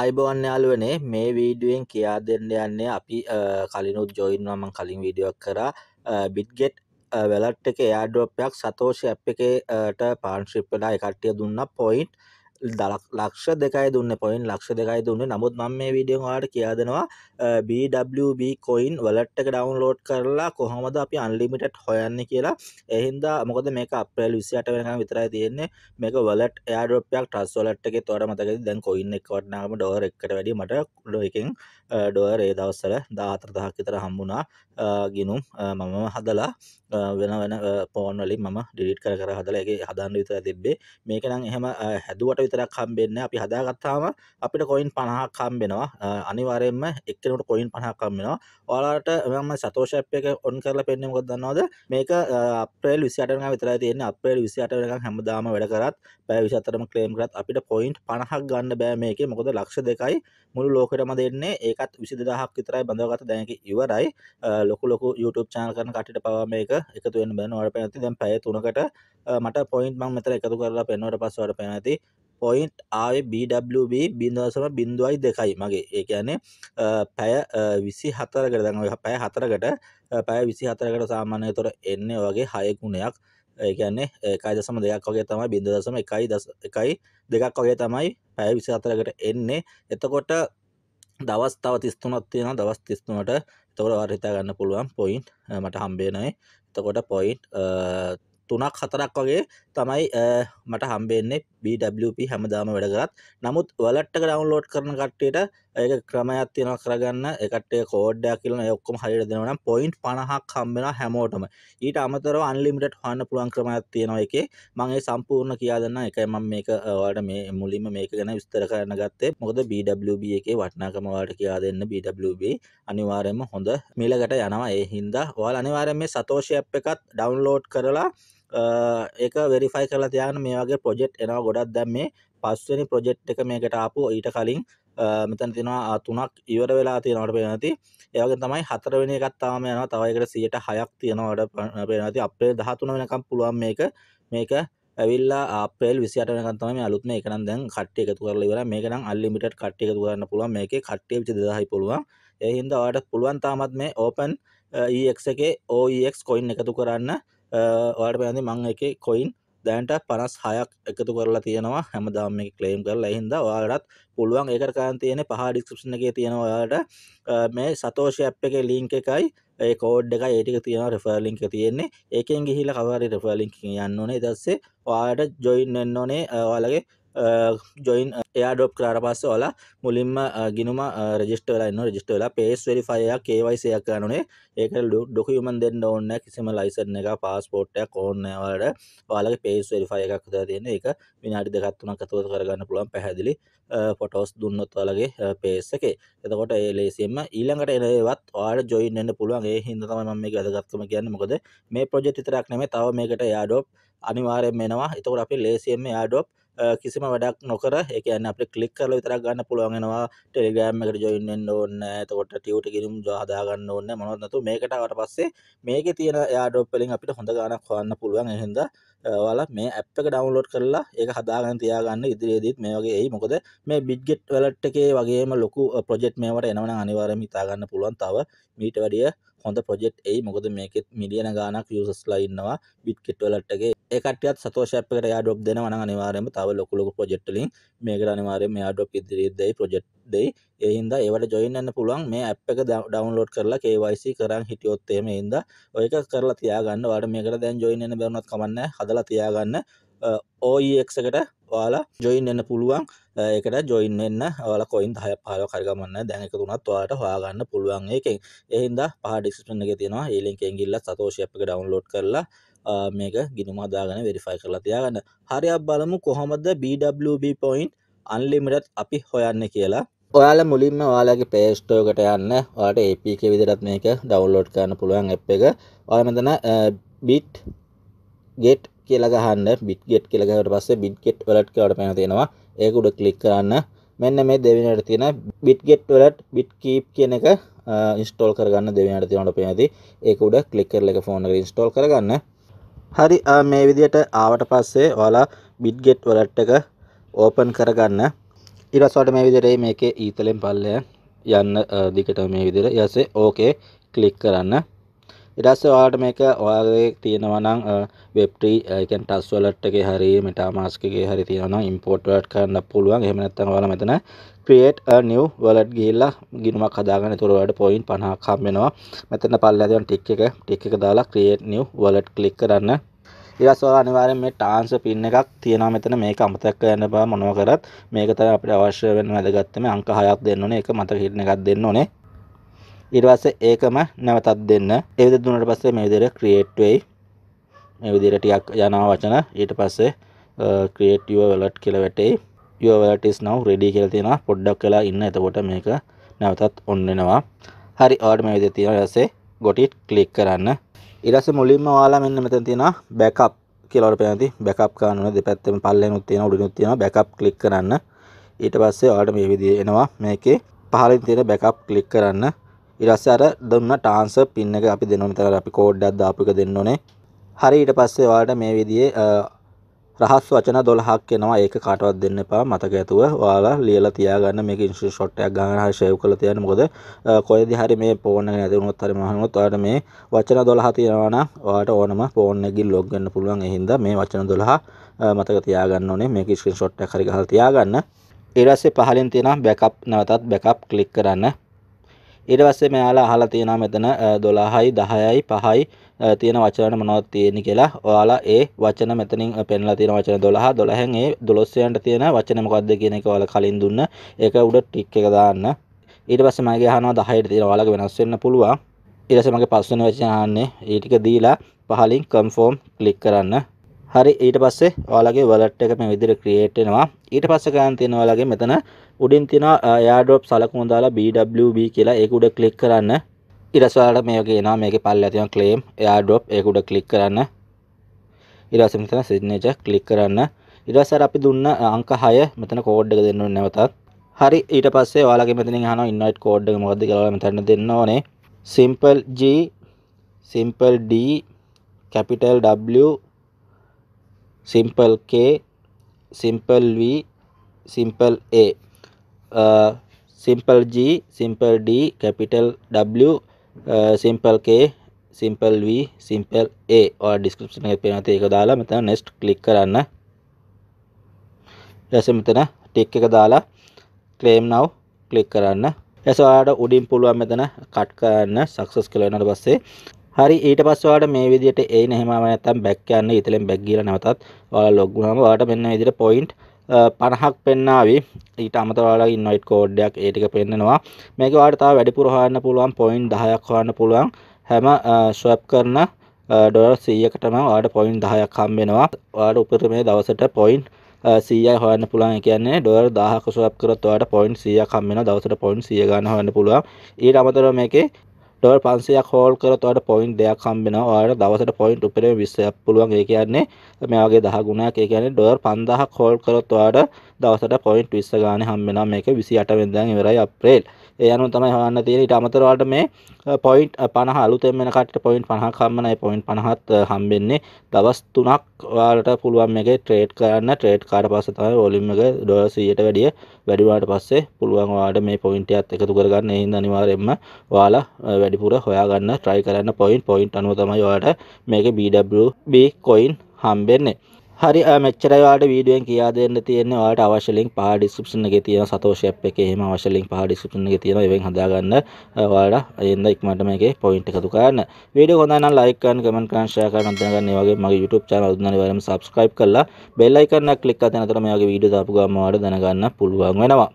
අයිබෝන් යාලුවනේ මේ වීඩුවෙන් කියා දෙන්න යන්නේ අපි කලිනුත් ජොයින්වා මං කලින් වීඩියක් කරා බිට්ගෙට් වැලට් එක එයාඩෝපයක් සතෝෂ ඇ් එකේට පාන්ශිප් වෙලා එකට්ටිය දුන්න පොයින්ට් ලක්ෂ දෙකයි දුන්න පොයින් ලක්ෂ දෙකයි දුන්න නමුත් මම මේ විඩියෝ වාට කියාදනවා BWB කොයින් වලට්ටක ඩවන්ලෝඩ් කරලා කොහොමද අපි අන්ලිමිටට් හොයන්න කියලා එහින්දා මොකද මේක අපේල් විසිට වෙන විතරයි තියෙන්නේ මේක වලට යාඩරපයක් ටස් වලට්ගේ තොට මතක දැන් කොයින්න එකවටනාම ඩෝර එකට වැඩි මට ඩොකින් ඩෝර් ඒ දවස්සල දාහතරදහක් විතර හම්බුණා ගිනුම් මම හදලා වෙන වෙන පෝන්වලින් මම ඩිඩිට් කර කර හදලා එක හදන්න විතර තිබ්බේ මේක නම් එහෙම හැදුවට විතරක් හම්බෙන්න අපි හදාගත්තාම අපිට කොයින් පණහක් හම්බෙනවා අනිවාරයෙන්ම එක්කෙනට කොයින් පණහක් හම්බෙනවා ඔයාලට මම සතෝෂප් එක ඔන් කරලා පෙන්න්නේ මොකද දන්නවද මේක අප්‍රේල් 28 වෙනිදා විතරයි තියෙන්නේ අප්‍රේල් 28 වෙනිකන් හැමදාම වැඩ කරත් පැය 24ම ක්ලේම් කරත් අපිට පොයින්ට් 50ක් ගන්න බෑ මේකේ මොකද ලක්ෂ දෙකයි මුළු ලෝකෙටම දෙන්නේ ඒකත් 22000ක් විතරයි බඳවගත දැන් ඒක ඉවරයි ලොකු ලොකු YouTube channel කරන කට්ටියට පවා මේක එකතු වෙන්න බෑ නෝර පැනති දැන් පැය 3කට මට පොයින්ට් මම මෙතන එකතු කරලා පෙන්වුවට පස්සේ වඩ පැනති පොයින්ට් ආය BWB බිදසම බින්දුවයි දෙකයි මගේ ඒ කියන්නේ පැය විසි හතර කරදන්න පැය හතරකට පැය විසි හතරකට සාමානය තොර එන්නේ වගේ හයකුණයක් ඒකන්නේ එකයි දසම දෙයක් වගේ තමයි බිඳ දසම එකයි දස එකයි දෙකක් වගේ තමයි පැය විසි හතරකට එන්නේ එතකොට දවස් තව තිස්තුනත් තියෙන දවස් තිස්තුනට තොර වර්හිතා ගන්න පුළුවන් පොයින්් මට හම්බේනයි එතකොට පොයින්් තුනක් හතරක් වගේ තමයි මට හම්බෙන්නේ BWP හැමදාම වැඩ කරත් නමුත් වලට් එක ඩවුන්ලෝඩ් කරන කට්ටියට ඒක ක්‍රමයක් තියෙනවා කරගන්න ඒකට කෝඩ් එකක් කියලා ඒ ඔක්කොම හරියට දෙනවා නම් පොයින්ට් 50ක් හම්බ වෙනවා හැමෝටම ඊට අමතරව අන්ලිමිටඩ් හොයන්න පුළුවන් ක්‍රමයක් තියෙනවා එකේ මම ඒ සම්පූර්ණ කියලා දෙන්නම් ඒකයි මම මේක ඔයාලට මේ මුලින්ම මේක ගැන විස්තර කරන්න ගත්තේ මොකද BWB එකේ වටිනාකම ඔයාලට කියලා දෙන්න BWB අනිවාර්යයෙන්ම හොඳ මිලකට යනවා ඒ හින්දා ඔයාලා අනිවාර්යයෙන් මේ සතෝෂි ඇප් එකත් ඩවුන්ලෝඩ් කරලා ඒක වෙරිෆයි කරලා තියන්න මේ වගේ ප්‍රොජෙක්් එනවා ගොඩක් දැම් මේ පස්වනි ප්‍රොජෙක්් එක මේකට ආපු ඊට කලින් මෙතන තිනවා තුනක් ඉවර වෙලා තියෙනවට පෙනති ඒවගේ තමයි හතරවෙන එකත්තාම යන තවයිකට සියට හයක් තියෙනවට පෙනති අපේ දහතුන වෙනකම් පුළුවන් මේක මේක ඇවිල්ලා අපේල් විසිට වෙනකන්තම අලුත්ම එකනම් දැන් කට්ටිය එකතු කරලා ඉවර මේකනම් අල්ලිමිටඩ් කට්ටිය එකතු කරන්න පුළුවන් මේකේ කට්ටිය විච 2000යි පුළුවන් ඒ හින්දා ඔයාලට පුළුවන් තාමත් මේ ඕපන් EX එකේ OEX coin එකතු කරන්න ඔයාට පැදි මං එක කොයින් දැන්ට පනස් හයක් එකතු කරලා තියෙනවා හැමදාම මේ ක්ලේම් කරලා හින්දා ඔයාලටත් පුළුවන් ඒකට කරන් තියෙන පහ ඩිස්ක්‍රිප්ෂන් එකේ තියෙනවා ඔයාලට මේ සතෝෂි ඇප් එකේ ලින්ක් එකයි ඒ කෝඩ් එකයි ඒ ටික තියෙනවා රෙෆර් ලින්ක් එක තියෙන්නේ ඒකෙන් ගිහිල්ලා කවරි රෙෆර් ලින්ක් එක යන්න ඕනේ ඊට පස්සේ ඔයාලට ජොයින් වෙන්න ඕනේ ඔයාලගේ ජොයින් එයාඩොප් කරාට පස්සේ ඔයාලා මුලින්ම ගිනුම රෙජිස්ටර් වෙලා ඉන්න රෙජිස්ටර් වෙලා පේස් වෙරිෆයි එකක් KYC එකක් කරන්න ඕනේ ඒකට ඩොකියුමන්ට් දෙන්න ඕනේ නැහැ කිසිම ලයිසන් එකක් પાස්පෝර්ට් එකක් ඕනේ නැහැ ඔයාලට ඔයාලගේ පේස් වෙරිෆයි එකක් විතර තියෙන ඒක විනාඩි දෙකක් තුනක් අතවත කරගන්න පුළුවන් පැහැදිලි ෆොටෝස් දුන්නොත් ඔයාලගේ පේස් එකේ එතකොට ඒ ලේසියෙන්ම ඊළඟට එන ඒවත් ඔයාලට ජොයින් වෙන්න පුළුවන් ඒ හින්දා තමයි මම මේක වැදගත්කම කියන්නේ මොකද මේ ප්‍රොජෙක්ට් විතරක් නෙමෙයි තව මේකට එයාඩොප් අනිවාර්යෙන් වෙනවා එතකොට අපි ලේසියෙන්ම එයාඩොප් කිසිම වැඩක් නොකර ඒ කියන්නේ අපිට ක්ලික් කරලා විතරක් ගන්න පුළුවන් වෙනවා ටෙලිග්‍රෑම් එකට ජොයින් වෙන්න ඕනේ එතකොට ටියුට ගිනුම් හදා ගන්න ඕනේ මොනවත් නැතුව මේකට ආවට පස්සේ මේකේ තියෙන එයාඩ්‍රොප් වලින් අපිට හොඳ ගාණක් හොයන්න පුළුවන් ඒ හින්දා ඔයාලා මේ ඇප් එක ඩවුන්ලෝඩ් කරලා ඒක හදාගෙන තියාගන්න ඉදිරියේදීත් මේ වගේ එයි මොකද මේ බිඩ්ගෙට් වැලට් එකේ වගේම ලොකු ප්‍රොජෙක්ට් මේවට එනවනම් අනිවාර්යයෙන්ම හිතා ගන්න පුළුවන් තව මීට වැඩිය හොඳ ප්‍රොජෙක්ට් එයි මොකද මේකෙත් මිලියන ගාණක් යූසර්ස්ලා ඉන්නවා බිඩ්ගෙට් වැලට් එකේ ඒ කට්ටියත් සතෝෂ් ඇප් එකට එයා ඩ්‍රොප් දෙනවා නම් අනිවාර්යයෙන්ම තව ලොකු ලොකු ප්‍රොජෙක්ට් වලින් මේකට අනිවාර්යයෙන්ම එයා ඩ්‍රොප් ඉදිරියේදී ප්‍රොජෙක්ට් දෙයි එහින්දා ඒවට ජොයින් වෙන්න පුළුවන් මේ ඇප් එක ඩවුන්ලෝඩ් කරලා KYC කරන් හිටියොත් එහෙම එහින්දා ඔයක කරලා තියාගන්න. ඔයාලට මේකට දැන් ජොයින් වෙන්න බැරුණත් කමක් නැහැ. හදලා තියාගන්න. OEX එකට ඔයාලා ජොයින් වෙන්න පුළුවන්. ඒකට ජොයින් වෙන්න ඔයාලා කොයින් 10ක් 15ක් හරි ගමන් නැහැ. දැන් එකතු වුණත් ඔයාලට හොයාගන්න පුළුවන් ඒකෙන්. එහින්දා පහ ඩිස්ක්‍රිප්ෂන් එකේ තියෙනවා. ඒ link එකෙන් ගිහිල්ලා සතෝෂි app එක ඩවුන්ලෝඩ් කරලා මේක ගිනුම හදාගෙන වෙරිෆයි කරලා තියාගන්න. හරියක් බලමු කොහොමද BWB point unlimited අපි හොයන්නේ කියලා. ඔයාල මුලින්ම ඔයාලගේ පේස්ටෝකට යන්න ඔයාට APK විදිහටත් මේක ඩවුන්ලෝඩ් කරන්න පුළුවන් app එක. ඔයාලා මෙතන bit get කියලා ගහන්න bit get කියලා ගහුවට පස්සේ bit get wallet කියලා පේන තියෙනවා. ඒක උඩ ක්ලික් කරන්න. මෙන්න මේ දෙවෙනියට තියෙන bit get wallet bit keep කියන එක ඉන්ස්ටෝල් කරගන්න දෙවෙනියට තියෙන උඩ පේනදී ඒක උඩ ක්ලික් කරලා එක ෆෝන් එකට ඉන්ස්ටෝල් කරගන්න. හරි මේ විදිහට ආවට පස්සේ ඔයාලා bit get wallet එක ඕපන් කරගන්න. ඉරස්වට මේ විදිරේ මේකේ ඊතලෙන් පල්ලය යන්න දිකට මේ විදිර යසේ ඕකේ කලික් කරන්න ඉඩස්ස වාට මේක ඔයාගේ තියෙනවනම් වෙබ්ටීකන් ටස් වලට්ගේ හරි මට මාස්කගේ හරි තියෙන ඉම්පෝට්ලට් කරන්න පුළුවන් එහමනත්තන් වල මෙතන ක්‍රේට් නිව් වලට් ගිල්ලා ගිනුමක් හදාගන්න තුරවට පොයින් පණහා කම්මෙනවා මෙතන පල්ල ඇදන් ටික් එක ටික් එක දාලා ක්‍රියේට් නිව් වලට් කලික් කරන්න ඉරස්වා අනිවාරෙන් මේ ටාන්ස පින්න එකක් තියෙනවා මෙතන මේක අමතක් යන්න බා මොනව කරත් මේක තමයි අපිට අවශ්‍ය වෙන වැදගත් මේ අංක 6ක් දෙන්න ඕනේ ඒක මතක හිටින එකක් දෙන්න ඕනේ ඊට පස්සේ ඒකම නැවතත් දෙන්න ඒ විදිහට දුන්නාට පස්සේ මේ විදිහට ක්‍රියේට් වෙයි මේ විදිහට ටිකක් යනවා වචන ඊට පස්සේ ක්‍රියේට් යුව වලට් කියලා වැටෙයි යුව වලට් ඉස් නව් රෙඩි කියලා තියෙනවා පොඩ්ඩක් වෙලා ඉන්න එතකොට මේක නැවතත් ඔන් වෙනවා හරි ඔයාලට මේ විදිහට තියෙනවා ඊට පස්සේ got it click කරන්න ඉරස මුලින්ම ඔයාලා මෙන්න මෙතන තියෙනවා බෑකප් කියලා ඔයාලට පේනවා තියෙන බෑකප් කරන්න ඕනේ දෙපැත්තෙම පල්ලෙනුත් තියෙනවා උඩිනුත් තියෙනවා බෑකප් ක්ලික් කරන්න ඊට පස්සේ ඔයාලට මේ විදිහේ එනවා මේකේ පහළින් තියෙන බෑකප් ක්ලික් කරන්න ඊට පස්සේ අර දුන්න ට්‍රාන්ස්ෆර් පින් එක අපි දෙනවා මෙතන අපි කෝඩ් එකක් දාපු එක දෙන්න ඕනේ හරි ඊට පස්සේ ඔයාලට මේ විදිහේ රහස් වචන 12ක් එනවා ඒක කාටවත් දෙන්න එපා මතක ඇතුව ඔයාලා ලියලා තියාගන්න මේක ඉන්ස්ක්‍රීන් ෂොට් එකක් ගන්න හරි ෂේව් කරලා තියන්න මොකද කොහෙදී හරි මේ ෆෝන් එක නැති වුණොත් හරි මහනුනොත් ඔයාලට මේ වචන 12 තියනවා නම් ඔයාලට ඕනම ෆෝන් එකකින් ලොග් වෙන්න පුළුවන් ඒ හින්දා මේ වචන 12 මතක තියාගන්න ඕනේ මේක ස්ක්‍රීන් ෂොට් එකක් හරි ගහලා තියාගන්න ඊට පස්සේ පහලින් තියෙනවා බෑකප් නැවතත් බෑකප් ක්ලික් කරන්න ඊට පස්සේ මෙයාලා අහලා තියෙනවා මෙතන 12යි 10යි 5යි තියෙන වචන මොනවද තියෙන්නේ කියලා. ඔයාලා ඒ වචන මෙතනින් පෙන්ලා තියෙන වචන 12 12න් ඒ 12 යන්ට තියෙන වචන මොකද්ද කියන එක ඔයාලා කලින් දුන්න. ඒක උඩ ටික් එක දාන්න. ඊට පස්සේ මගේ අහනවා 10ට තියෙන ඔයාලගේ වෙනස් වෙන්න පුළුවන්. ඊට පස්සේ මගේ පස්වෙනි වචන අහන්නේ. ඒ ටික දීලා පහලින් කන්ෆර්ම් ක්ලික් කරන්න. හරි ඊට පස්සේ ඔයාලගේ වලට් එක මේ විදිහට ක්‍රියේට් වෙනවා ඊට පස්සේ ගන්න තියෙන ඔයාලගේ මෙතන උඩින් තියෙන airdrop සලකුණ දාලා BWB කියලා ඒක උඩ ක්ලික් කරන්න ඊට පස්සේ ඔයාලට මේ වගේ එනවා මේකේ පල්ලෙය තියෙන claim airdrop ඒක උඩ ක්ලික් කරන්න ඊට පස්සේ මෙතන signature ක්ලික් කරන්න ඊට පස්සේ අපි දුන්න අංක 6 මෙතන කෝඩ් එක දෙන්න ඕනේ නැවතත් හරි ඊට පස්සේ ඔයාලගේ මෙතනින් අහනවා invite code එක මොකද්ද කියලා ඔයාලා මෙතන දෙන්න ඕනේ simple g simple d capital w simple K simple V simple A simple G simple D capital W simple K simple V simple A और डिस्क्रिप्शन के पेन एक दाला मत नेक्स्ट क्लिक कराना ऐसे मत टिक के दाला क्लेम नाउ क्लिक कराना ऐसा उड़ीम पुलवा में तना काट कराना सक्सेस के लेना बस से හරි ඊට පස්සේ ඔයාලට මේ විදිහට එයි නැහැම නැත්තම් බැක් යන්න ඊතලෙන් බැක් ගිහලා නැවතත් ඔයාලා log වුණාම ඔයාලට මෙන්න මේ විදිහට point 50ක් පෙන්නාවි ඊට අමතරව ඔයාලා invite code එකක් ඒ ටික පෙන්නනවා මේක ඔයාලට තව වැඩිපුර හොයන්න පුළුවන් point 10ක් හොයන්න පුළුවන් හැම swap කරන ඩොලර් 100කටම ඔයාලට point 10ක් හම්බ වෙනවා ඔයාලට උපරිමයේ දවසට point 100යි හොයන්න පුළුවන් ඒ කියන්නේ ඩොලර් 1000ක swap කරොත් ඔයාලට point 100ක් හම්බ වෙනවා දවසට point 100 ගන්න හොයන්න පුළුවන් ඊට අමතරව මේකේ ඩොලර් 500ක් හෝල්ඩ් කරොත් ඔයාලට පොයින්ට් දෙකක් හම්බ වෙනවා. ඔයාලට දවසට පොයින්ට් උපරිම 20ක් පුළුවන්. ඒ කියන්නේ මේ වගේ 10 ගුණයක්. ඒ කියන්නේ ඩොලර් 5000ක් හෝල්ඩ් කරොත් ඔයාලට දවසට පොයින්ට් 20 ගානේ හම්බ වෙනවා. මේක 28 වෙනිදාන් ඉවරයි අප්‍රේල්. ඒ අනුව තමයි හොයන්න තියෙන්නේ ඊට අමතරව ඔයාලට මේ පොයින්ට් 50 අලුතෙන් වෙන කට්ට පොයින්ට් 50ක් හම්බෙන ඒ පොයින්ට් 50ත් හම්බෙන්නේ දවස් 3ක් ඔයාලට පුළුවන් මේකේ ට්‍රේඩ් කරන්න ට්‍රේඩ් කාට පස්සේ තමයි වොලියම් එක ඩොලර් 100ට වැඩිය වැඩි වුණාට පස්සේ පුළුවන් ඔයාලට මේ පොයින්ට් එකත් එකතු කරගන්න ඒ හින්දා අනිවාර්යයෙන්ම ඔයාලා වැඩිපුර හොයාගන්න try කරන්න පොයින්ට් පොයින්ට් අනුව තමයි ඔයාලට මේකේ BWB coin හම්බෙන්නේ හරි මෙච්චරයි ඔයාලට වීඩියෝෙන් කියා දෙන්න තියෙන්නේ ඔයාලට අවශ්‍ය ලින්ක් පහ description එකේ තියෙන සතෝෂ් app එකේ එහෙම අවශ්‍ය ලින්ක් පහ description එකේ තියෙනවා ඒවෙන් හදාගන්න ඔයාලා එන්න ඉක්මනට මේකේ point එකතු කරන්න වීඩියෝ හොඳ නම් like කරන්න comment කරන්න share කරන්න දැනගන්න ඒ වගේ මගේ YouTube channel උදුනන වලම subscribe කරලා bell icon එක click කරලා තැනතර මේ වගේ වීඩියෝ දාපු ගමන් ඔයාලට දැනගන්න පුළුවන් වෙනවා